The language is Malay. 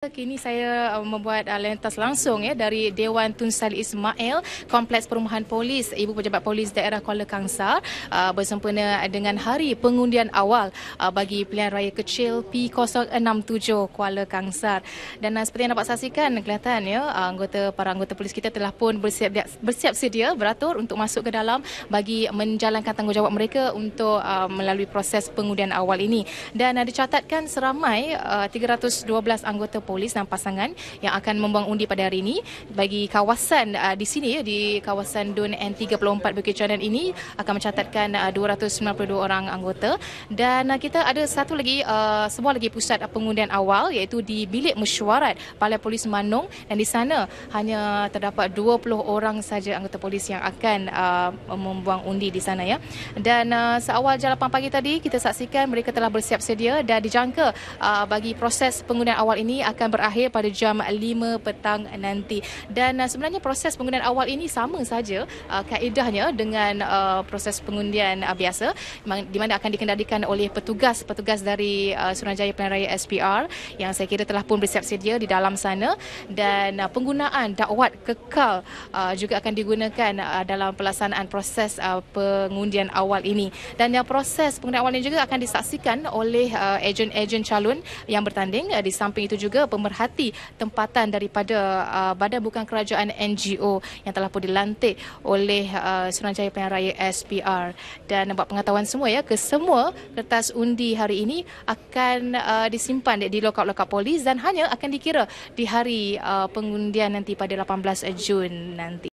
Kini saya uh, membuat uh, lantas langsung ya dari Dewan Tun Salih Ismail Kompleks Perumahan Polis Ibu Pejabat Polis Daerah Kuala Kangsar uh, bersempena dengan hari pengundian awal bagi pilihan raya kecil P067 Kuala Kangsar dan seperti yang dapat saksikan kelihatan ya anggota para anggota polis kita telah pun bersiap bersiap sedia beratur untuk masuk ke dalam bagi menjalankan tanggungjawab mereka untuk melalui proses pengundian awal ini dan dicatatkan seramai 312 anggota polis dan pasangan yang akan membuang undi pada hari ini bagi kawasan uh, di sini ya di kawasan Dun N34 Bukit Chanan ini akan mencatatkan uh, 292 orang anggota dan uh, kita ada satu lagi uh, sebuah lagi pusat pengundian awal iaitu di bilik mesyuarat Balai Polis Manong dan di sana hanya terdapat 20 orang saja anggota polis yang akan uh, membuang undi di sana ya dan uh, seawal jam 8 pagi tadi kita saksikan mereka telah bersiap sedia dan dijangka uh, bagi proses pengundian awal ini akan akan berakhir pada jam 5 petang nanti. Dan uh, sebenarnya proses pengundian awal ini sama saja uh, kaedahnya dengan uh, proses pengundian uh, biasa di mana akan dikendalikan oleh petugas-petugas dari uh, Suruhanjaya Pilihan Raya SPR yang saya kira telah pun bersiap sedia di dalam sana dan uh, penggunaan dakwat kekal uh, juga akan digunakan uh, dalam pelaksanaan proses uh, pengundian awal ini dan yang uh, proses pengundian awal ini juga akan disaksikan oleh uh, ejen-ejen calon yang bertanding uh, di samping itu juga pemerhati tempatan daripada uh, badan bukan kerajaan NGO yang telah pun dilantik oleh uh, Suruhanjaya Pilihan Raya SPR dan buat pengetahuan semua ya kesemua kertas undi hari ini akan uh, disimpan di, di lokap-lokap polis dan hanya akan dikira di hari uh, pengundian nanti pada 18 Jun nanti